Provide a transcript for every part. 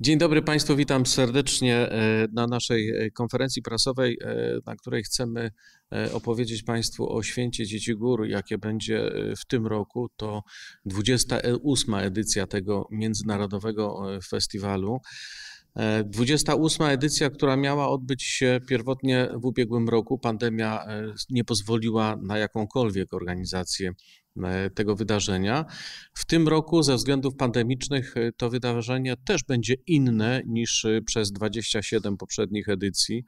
Dzień dobry Państwu, witam serdecznie e, na naszej e, konferencji prasowej, e, na której chcemy opowiedzieć Państwu o Święcie Dzieci Gór, jakie będzie w tym roku. To 28. edycja tego międzynarodowego festiwalu. 28. edycja, która miała odbyć się pierwotnie w ubiegłym roku, pandemia nie pozwoliła na jakąkolwiek organizację E, tego wydarzenia. W tym roku ze względów pandemicznych e, to wydarzenie też będzie inne niż e, przez 27 poprzednich edycji.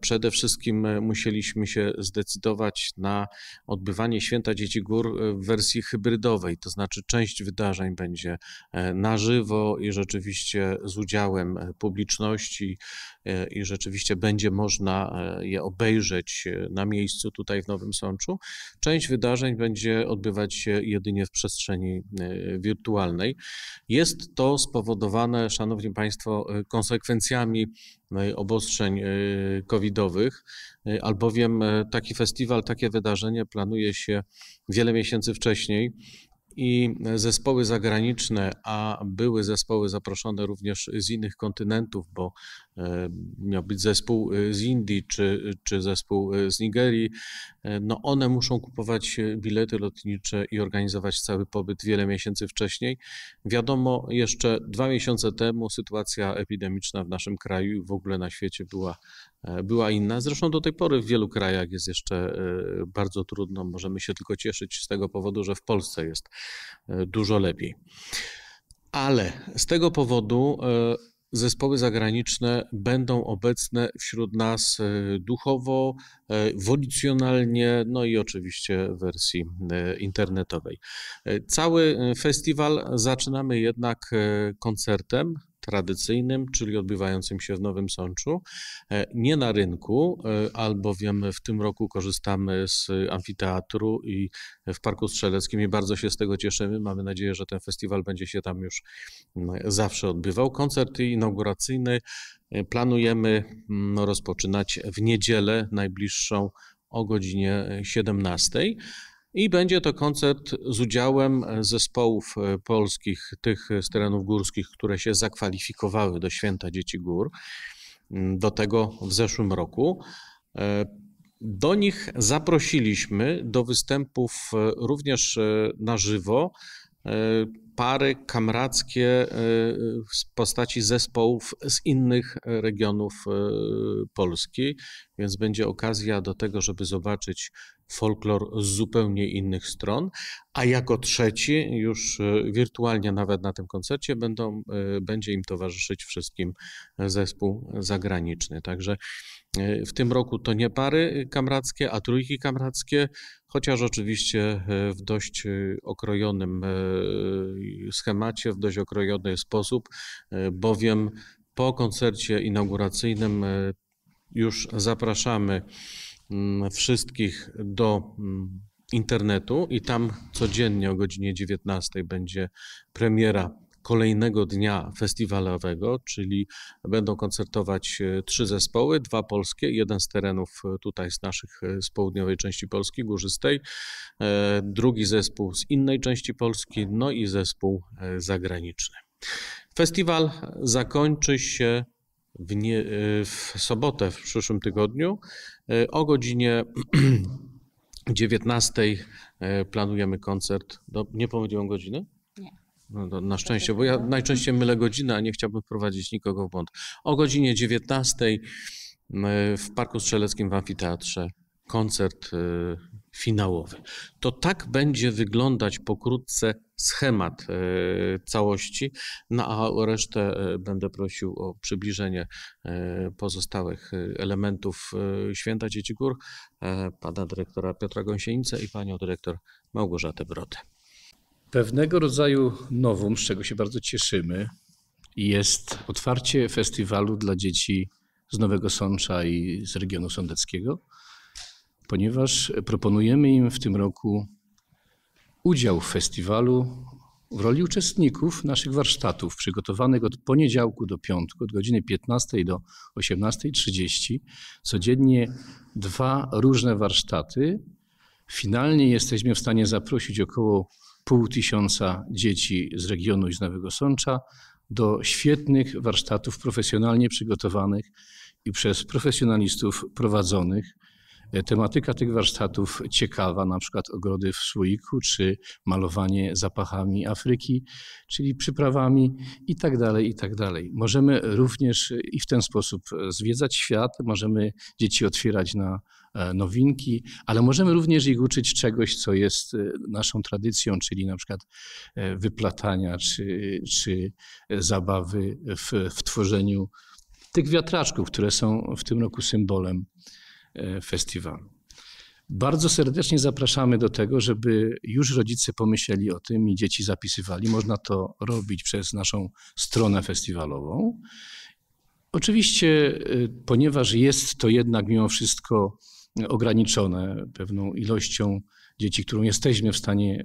Przede wszystkim musieliśmy się zdecydować na odbywanie Święta Dzieci Gór w wersji hybrydowej, to znaczy część wydarzeń będzie na żywo i rzeczywiście z udziałem publiczności E, i rzeczywiście będzie można e, je obejrzeć e, na miejscu tutaj w Nowym Sączu. Część wydarzeń będzie odbywać się jedynie w przestrzeni wirtualnej. Jest to spowodowane, Szanowni Państwo, konsekwencjami obostrzeń covidowych, albowiem taki festiwal, takie wydarzenie planuje się wiele miesięcy wcześniej i zespoły zagraniczne, a były zespoły zaproszone również z innych kontynentów, bo E, miał być zespół e, z Indii czy, czy zespół e, z Nigerii, no one muszą kupować bilety lotnicze i organizować cały pobyt wiele miesięcy wcześniej. Wiadomo, jeszcze dwa miesiące temu sytuacja epidemiczna w naszym kraju i w ogóle na świecie była, była inna. Zresztą do tej pory w wielu krajach jest jeszcze bardzo trudno. Możemy się tylko cieszyć z tego powodu, że w Polsce jest dużo lepiej. Ale z tego powodu zespoły zagraniczne będą obecne wśród nas e, duchowo, e, wolicjonalnie, no i oczywiście w wersji e, internetowej. Cały festiwal zaczynamy jednak koncertem tradycyjnym, czyli odbywającym się w Nowym Sączu, e, nie na rynku, e, albowiem w tym roku korzystamy z amfiteatru i w Parku Strzeleckim i bardzo się z tego cieszymy. Mamy nadzieję, że ten festiwal będzie się tam już mm, zawsze odbywał. Koncert inauguracyjny e, planujemy mm, rozpoczynać w niedzielę najbliższą o godzinie 17. I będzie to koncert z udziałem e, zespołów e, polskich, tych e, z terenów górskich, które się zakwalifikowały do Święta Dzieci Gór, mm, do tego w zeszłym roku. Do nich zaprosiliśmy do występów również na żywo pary kamrackie w postaci zespołów z innych regionów Polski, więc będzie okazja do tego, żeby zobaczyć folklor z zupełnie innych stron, a jako trzeci, już e, wirtualnie nawet na tym koncercie, będą, e, będzie im towarzyszyć wszystkim zespół zagraniczny. Także e, w tym roku to nie pary kamrackie, a trójki kamrackie, chociaż oczywiście w dość okrojonym schemacie, w dość okrojony sposób, bowiem po koncercie inauguracyjnym już zapraszamy Mm, wszystkich do mm, internetu i tam codziennie o godzinie 19 będzie premiera kolejnego dnia festiwalowego, czyli będą koncertować e, trzy zespoły, dwa polskie, jeden z terenów e, tutaj z naszych, e, z południowej części Polski, górzystej, drugi zespół z innej części Polski, no i zespół zagraniczny. Festiwal zakończy się w, nie, e, w sobotę w przyszłym tygodniu e, o godzinie 19 e, planujemy koncert. Do, nie pomyliłam godziny? Nie. No, na szczęście, tak bo ja najczęściej mylę godzinę, a nie chciałbym wprowadzić nikogo w błąd. O godzinie 19 w Parku Strzeleckim w Amfiteatrze koncert finałowy. To tak będzie wyglądać pokrótce schemat e, całości, no a resztę e, będę prosił o przybliżenie e, pozostałych elementów Święta Dzieci Gór, pana dyrektora Piotra Gąsienicę i panią dyrektor Małgorzatę Brodę. Pewnego rodzaju nowum, z czego się bardzo cieszymy, jest otwarcie festiwalu dla dzieci z Nowego Sącza i z regionu sądeckiego – ponieważ proponujemy im w tym roku udział w festiwalu w roli uczestników naszych warsztatów przygotowanych od poniedziałku do piątku, od godziny 15 do 18.30, codziennie dwa różne warsztaty. Finalnie jesteśmy w stanie zaprosić około pół tysiąca dzieci z regionu i z Nowego Sącza do świetnych warsztatów profesjonalnie przygotowanych i przez profesjonalistów prowadzonych E, tematyka tych warsztatów ciekawa, na przykład ogrody w słoiku, czy malowanie zapachami Afryki, czyli przyprawami i tak dalej, i tak dalej. Możemy również i w ten sposób zwiedzać świat, możemy dzieci otwierać na e, nowinki, ale możemy również ich uczyć czegoś, co jest e, naszą tradycją, czyli na przykład wyplatania czy, czy zabawy w, w tworzeniu tych wiatraczków, które są w tym roku symbolem E, festiwalu. Bardzo serdecznie zapraszamy do tego, żeby już rodzice pomyśleli o tym i dzieci zapisywali. Można to robić przez naszą stronę festiwalową. Oczywiście, e, ponieważ jest to jednak mimo wszystko e, ograniczone pewną ilością dzieci, którą jesteśmy w stanie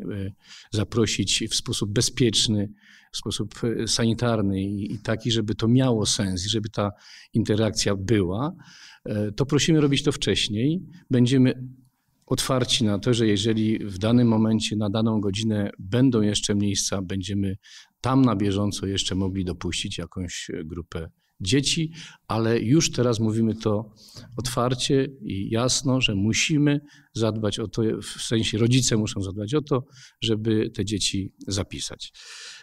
zaprosić w sposób bezpieczny, w sposób sanitarny i taki, żeby to miało sens i żeby ta interakcja była, E, to prosimy robić to wcześniej. Będziemy otwarci na to, że jeżeli w danym momencie, na daną godzinę będą jeszcze miejsca, będziemy tam na bieżąco jeszcze mogli dopuścić jakąś grupę dzieci, ale już teraz mówimy to otwarcie i jasno, że musimy zadbać o to, w sensie rodzice muszą zadbać o to, żeby te dzieci zapisać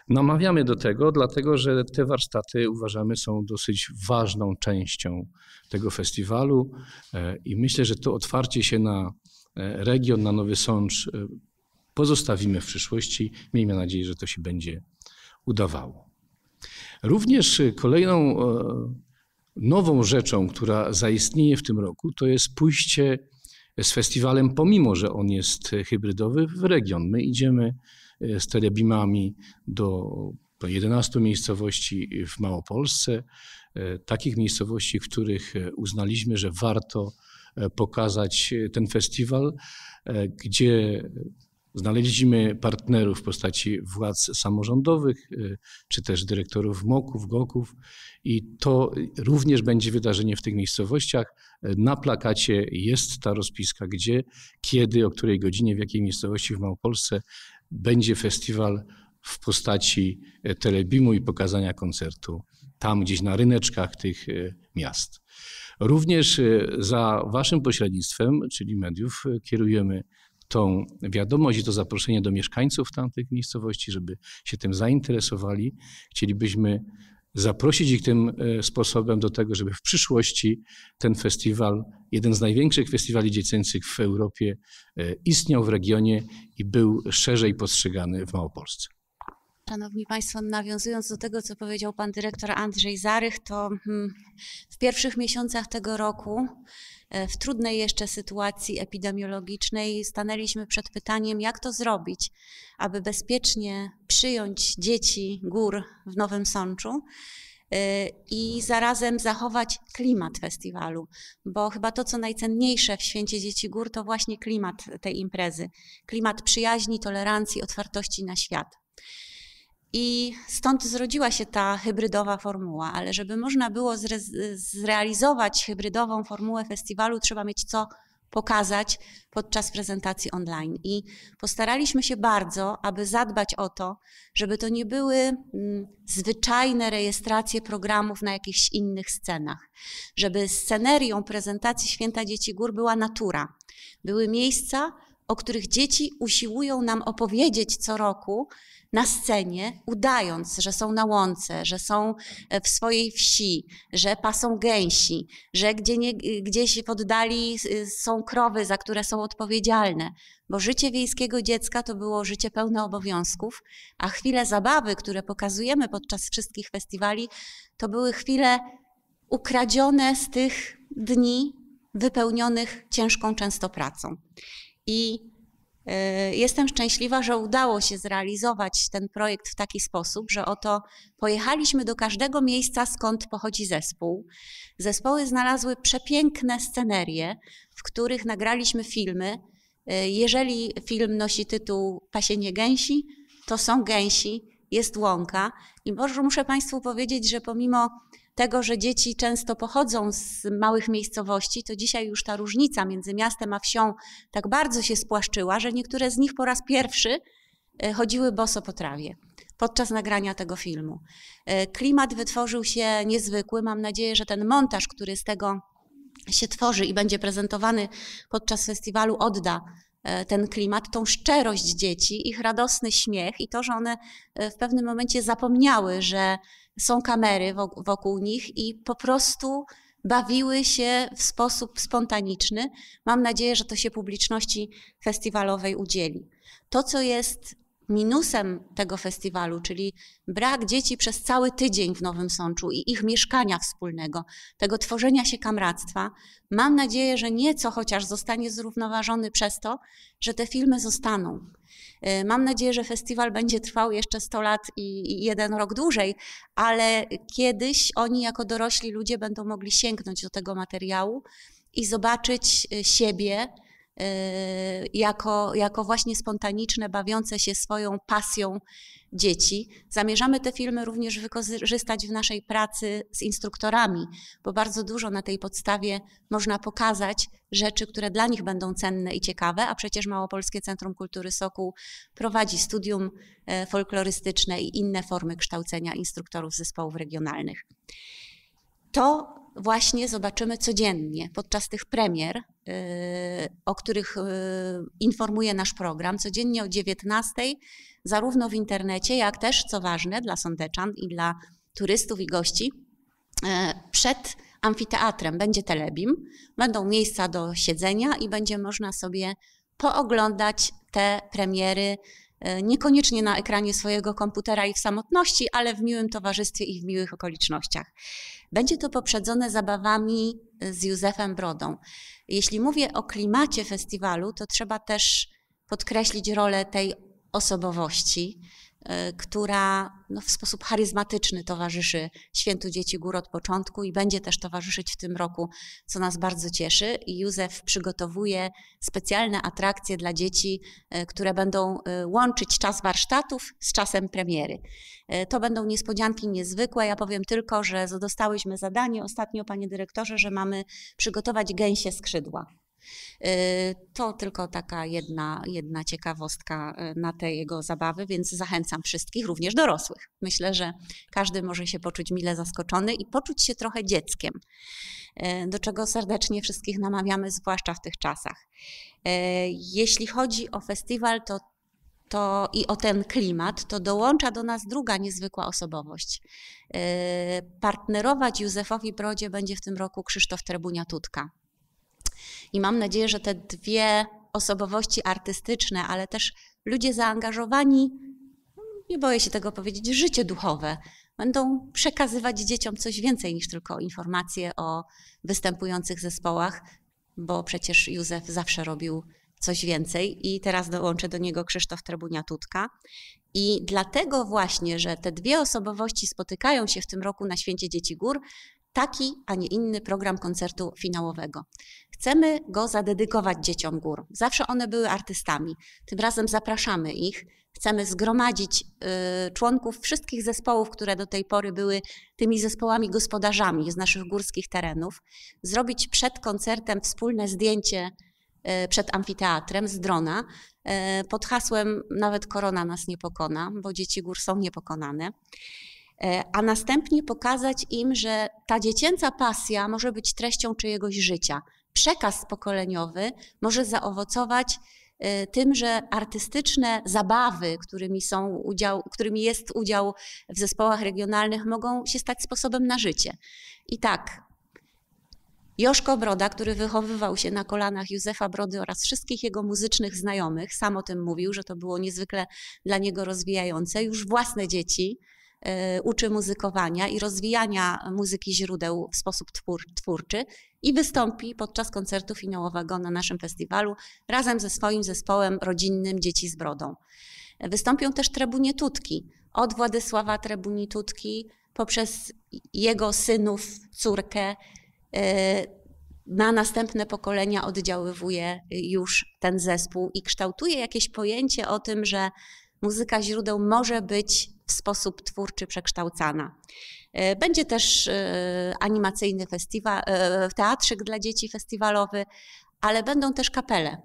namawiamy do tego, dlatego że te warsztaty uważamy są dosyć ważną częścią tego festiwalu e, i myślę, że to otwarcie się na e, region, na Nowy Sącz e, pozostawimy w przyszłości. Miejmy nadzieję, że to się będzie udawało. Również kolejną nową rzeczą, która zaistnieje w tym roku, to jest pójście z festiwalem, pomimo że on jest hybrydowy, w region. My idziemy E, z telebimami do 11 miejscowości w Małopolsce, e, takich miejscowości, w których e, uznaliśmy, że warto pokazać ten festiwal, gdzie Znaleźliśmy partnerów w postaci władz samorządowych, czy też dyrektorów MOKów, GOKów i to również będzie wydarzenie w tych miejscowościach. Na plakacie jest ta rozpiska, gdzie, kiedy, o której godzinie, w jakiej miejscowości w Małopolsce będzie festiwal w postaci e, telebimu i pokazania koncertu tam gdzieś na ryneczkach tych e, miast. Również e, za Waszym pośrednictwem, czyli mediów, kierujemy tą wiadomość i to zaproszenie do mieszkańców tamtych miejscowości, żeby się tym zainteresowali. Chcielibyśmy zaprosić ich tym e, sposobem do tego, żeby w przyszłości ten festiwal, jeden z największych festiwali dziecięcych w Europie, e, istniał w regionie i był szerzej postrzegany w Małopolsce. Szanowni Państwo, nawiązując do tego, co powiedział Pan Dyrektor Andrzej Zarych, to hmm, w pierwszych miesiącach tego roku, e, w trudnej jeszcze sytuacji epidemiologicznej, stanęliśmy przed pytaniem, jak to zrobić, aby bezpiecznie przyjąć dzieci gór w Nowym Sączu e, i zarazem zachować klimat festiwalu, bo chyba to, co najcenniejsze w Święcie Dzieci Gór, to właśnie klimat tej imprezy. Klimat przyjaźni, tolerancji, otwartości na świat. I stąd zrodziła się ta hybrydowa formuła, ale żeby można było zre- zrealizować hybrydową formułę festiwalu, trzeba mieć co pokazać podczas prezentacji online. I postaraliśmy się bardzo, aby zadbać o to, żeby to nie były mm, zwyczajne rejestracje programów na jakichś innych scenach, żeby scenerią prezentacji Święta Dzieci Gór była natura, były miejsca, o których dzieci usiłują nam opowiedzieć co roku na scenie, udając, że są na łące, że są e, w swojej wsi, że pasą gęsi, że gdzie nie, gdzieś w oddali y, są krowy, za które są odpowiedzialne. Bo życie wiejskiego dziecka to było życie pełne obowiązków, a chwile zabawy, które pokazujemy podczas wszystkich festiwali, to były chwile ukradzione z tych dni wypełnionych ciężką często pracą. I E, jestem szczęśliwa, że udało się zrealizować ten projekt w taki sposób, że oto pojechaliśmy do każdego miejsca, skąd pochodzi zespół. Zespoły znalazły przepiękne scenerie, w których nagraliśmy filmy. E, jeżeli film nosi tytuł Pasienie gęsi, to są gęsi, jest łąka. I może muszę Państwu powiedzieć, że pomimo tego, że dzieci często pochodzą z małych miejscowości, to dzisiaj już ta różnica między miastem a wsią tak bardzo się spłaszczyła, że niektóre z nich po raz pierwszy e, chodziły boso po trawie podczas nagrania tego filmu. E, klimat wytworzył się niezwykły. Mam nadzieję, że ten montaż, który z tego się tworzy i będzie prezentowany podczas festiwalu, odda e, ten klimat, tą szczerość dzieci, ich radosny śmiech i to, że one w pewnym momencie zapomniały, że są kamery wokół nich i po prostu bawiły się w sposób spontaniczny. Mam nadzieję, że to się publiczności festiwalowej udzieli. To, co jest minusem tego festiwalu, czyli brak dzieci przez cały tydzień w Nowym Sączu i ich mieszkania wspólnego, tego tworzenia się kamractwa, mam nadzieję, że nieco chociaż zostanie zrównoważony przez to, że te filmy zostaną. Y, mam nadzieję, że festiwal będzie trwał jeszcze 100 lat i jeden rok dłużej, ale kiedyś oni jako dorośli ludzie będą mogli sięgnąć do tego materiału i zobaczyć y, siebie, Y, jako, jako właśnie spontaniczne, bawiące się swoją pasją dzieci. Zamierzamy te filmy również wykorzystać w naszej pracy z instruktorami, bo bardzo dużo na tej podstawie można pokazać rzeczy, które dla nich będą cenne i ciekawe, a przecież Małopolskie Centrum Kultury Soku prowadzi studium e, folklorystyczne i inne formy kształcenia instruktorów zespołów regionalnych. To właśnie zobaczymy codziennie podczas tych premier, o których e, informuje nasz program codziennie o 19, zarówno w internecie, jak też, co ważne dla sądeczan i dla turystów i gości, e, przed amfiteatrem będzie telebim, będą miejsca do siedzenia i będzie można sobie pooglądać te premiery e, niekoniecznie na ekranie swojego komputera i w samotności, ale w miłym towarzystwie i w miłych okolicznościach. Będzie to poprzedzone zabawami z Józefem Brodą. Jeśli mówię o klimacie festiwalu, to trzeba też podkreślić rolę tej osobowości, E, która no, w sposób charyzmatyczny towarzyszy Świętu Dzieci Gór od początku i będzie też towarzyszyć w tym roku, co nas bardzo cieszy. I Józef przygotowuje specjalne atrakcje dla dzieci, e, które będą e, łączyć czas warsztatów z czasem premiery. To będą niespodzianki niezwykłe. Ja powiem tylko, że dostałyśmy zadanie ostatnio, panie dyrektorze, że mamy przygotować gęsie skrzydła. Y, to tylko taka jedna, jedna ciekawostka y, na te jego zabawy, więc zachęcam wszystkich, również dorosłych. Myślę, że każdy może się poczuć mile zaskoczony i poczuć się trochę dzieckiem, y, do czego serdecznie wszystkich namawiamy, zwłaszcza w tych czasach. Jeśli chodzi o festiwal, to to i o ten klimat, to dołącza do nas druga niezwykła osobowość. Partnerować Józefowi Brodzie będzie w tym roku Krzysztof Trebunia-Tutka. I mam nadzieję, że te dwie osobowości artystyczne, ale też ludzie zaangażowani, nie boję się tego powiedzieć, życie duchowe, będą przekazywać dzieciom coś więcej niż tylko informacje o występujących zespołach, bo przecież Józef zawsze robił coś więcej i teraz dołączę do niego Krzysztof Trebunia-Tutka. I dlatego właśnie, że te dwie osobowości spotykają się w tym roku na Święcie Dzieci Gór, taki, a nie inny program koncertu finałowego. Chcemy go zadedykować dzieciom gór. Zawsze one były artystami. Tym razem zapraszamy ich. Chcemy zgromadzić y, członków wszystkich zespołów, które do tej pory były tymi zespołami gospodarzami z naszych górskich terenów, zrobić przed koncertem wspólne zdjęcie y, przed amfiteatrem z drona y, pod hasłem Nawet korona nas nie pokona, bo dzieci gór są niepokonane. E, a następnie pokazać im, że ta dziecięca pasja może być treścią czyjegoś życia. Przekaz pokoleniowy może zaowocować e, tym, że artystyczne zabawy, którymi, są udział, którymi jest udział w zespołach regionalnych, mogą się stać sposobem na życie. I tak, Joszko Broda, który wychowywał się na kolanach Józefa Brody oraz wszystkich jego muzycznych znajomych, sam o tym mówił, że to było niezwykle dla niego rozwijające. Już własne dzieci E, uczy muzykowania i rozwijania muzyki źródeł w sposób twór, twórczy i wystąpi podczas koncertu finałowego na naszym festiwalu razem ze swoim zespołem rodzinnym Dzieci z Brodą. Wystąpią też Trebunietutki, od Władysława Trebunietutki poprzez jego synów, córkę, e, na następne pokolenia oddziaływuje już ten zespół i kształtuje jakieś pojęcie o tym, że muzyka źródeł może być w sposób twórczy przekształcana. E, będzie też e, animacyjny festiwal, e, teatrzyk dla dzieci festiwalowy, ale będą też kapele.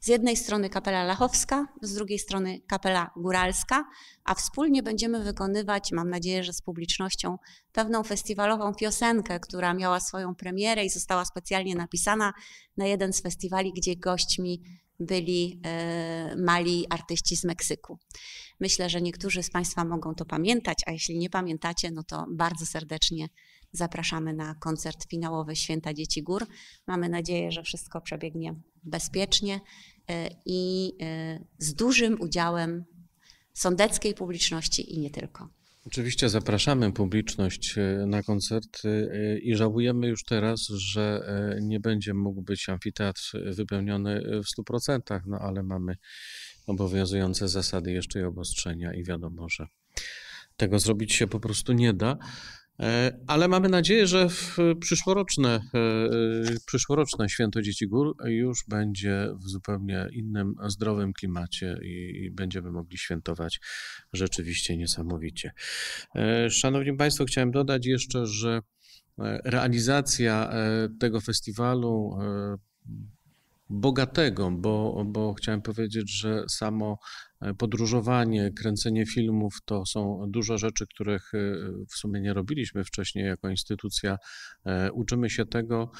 Z jednej strony kapela lachowska, z drugiej strony kapela góralska, a wspólnie będziemy wykonywać, mam nadzieję, że z publicznością, pewną festiwalową piosenkę, która miała swoją premierę i została specjalnie napisana na jeden z festiwali, gdzie gośćmi byli e, mali artyści z Meksyku. Myślę, że niektórzy z Państwa mogą to pamiętać, a jeśli nie pamiętacie, no to bardzo serdecznie zapraszamy na koncert finałowy Święta Dzieci Gór. Mamy nadzieję, że wszystko przebiegnie bezpiecznie e, i e, z dużym udziałem sądeckiej publiczności i nie tylko. Oczywiście zapraszamy publiczność e, na koncert e, i żałujemy już teraz, że e, nie będzie mógł być amfiteatr wypełniony w 100%, no ale mamy obowiązujące zasady jeszcze i obostrzenia i wiadomo, że tego zrobić się po prostu nie da. E, ale mamy nadzieję, że w przyszłoroczne, e, e, przyszłoroczne Święto Dzieci Gór już będzie w zupełnie innym, zdrowym klimacie i będziemy mogli świętować rzeczywiście niesamowicie. Szanowni Państwo, chciałem dodać jeszcze, że realizacja tego festiwalu bogatego, bo, bo chciałem powiedzieć, że samo e, podróżowanie, kręcenie filmów to są dużo rzeczy, których e, w sumie nie robiliśmy wcześniej jako instytucja. E, uczymy się tego,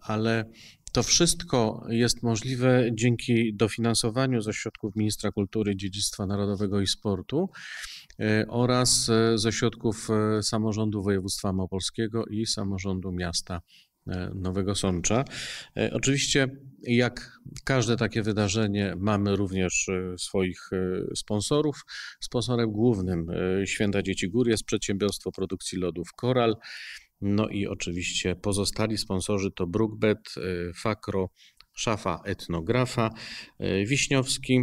ale to wszystko jest możliwe dzięki dofinansowaniu ze środków Ministra Kultury, Dziedzictwa Narodowego i Sportu oraz ze środków samorządu województwa małopolskiego i samorządu miasta E, Nowego Sącza. E, oczywiście, jak każde takie wydarzenie, mamy również e, swoich sponsorów. Sponsorem głównym Święta Dzieci Gór jest przedsiębiorstwo produkcji lodów Koral. No i oczywiście pozostali sponsorzy to Brookbet, Fakro, Szafa Etnografa, Wiśniowski,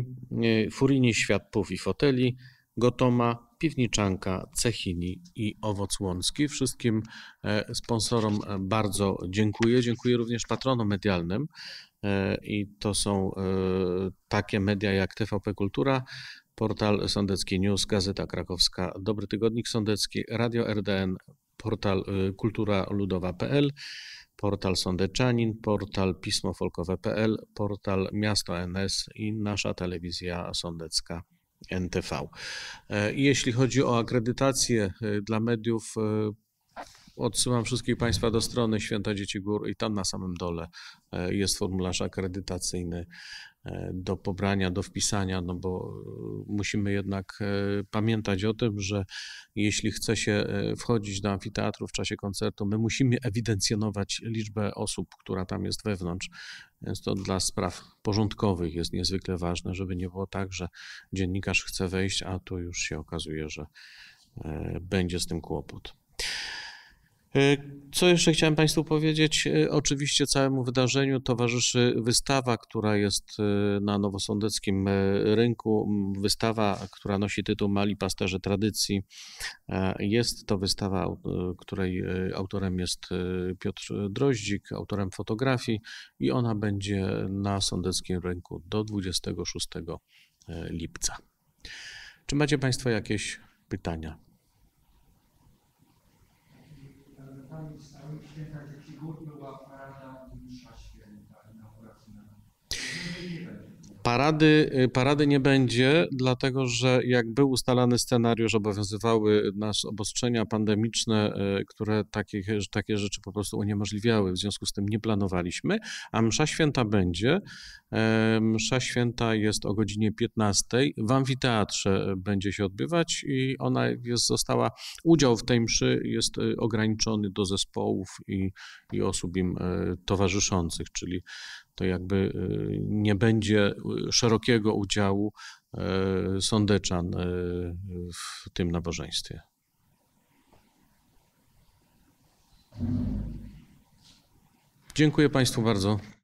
Furini Światpów i Foteli, Gotoma, Piwniczanka, Cechini i Owoc Łąski. Wszystkim e, sponsorom e, bardzo dziękuję. Dziękuję również patronom medialnym e, i to są takie media jak TVP Kultura, portal Sądecki News, Gazeta Krakowska, Dobry Tygodnik Sądecki, Radio RDN, portal Ludowa.pl, portal Sądeczanin, portal pismofolkowe.pl, portal Miasto NS i nasza telewizja sądecka. NTV. E, jeśli chodzi o akredytację e, dla mediów e, Odsyłam wszystkich Państwa do strony Święta Dzieci Gór i tam na samym dole e, jest formularz akredytacyjny e, do pobrania, do wpisania, no bo e, musimy jednak pamiętać o tym, że jeśli chce się wchodzić do amfiteatru w czasie koncertu, my musimy ewidencjonować liczbę osób, która tam jest wewnątrz. Więc to dla spraw porządkowych jest niezwykle ważne, żeby nie było tak, że dziennikarz chce wejść, a tu już się okazuje, że będzie z tym kłopot. E, co jeszcze chciałem Państwu powiedzieć? E, oczywiście całemu wydarzeniu towarzyszy wystawa, która jest e, na nowosądeckim rynku. Wystawa, która nosi tytuł Mali Pasterze Tradycji. Jest to wystawa, której autorem jest Piotr Droździk, autorem fotografii i ona będzie na sądeckim rynku do 26 lipca. Czy macie Państwo jakieś pytania? Parady, y, parady nie będzie, dlatego że jak był ustalany scenariusz, obowiązywały nas obostrzenia pandemiczne, y, które takie, takie rzeczy po prostu uniemożliwiały. W związku z tym nie planowaliśmy, a msza święta będzie. E, msza święta jest o godzinie 15. W amfiteatrze y, będzie się odbywać i ona jest, została, udział w tej mszy jest ograniczony do zespołów i, i osób im towarzyszących, czyli to jakby y, nie będzie y, szerokiego udziału y, sądeczan w tym nabożeństwie. Dziękuję Państwu bardzo.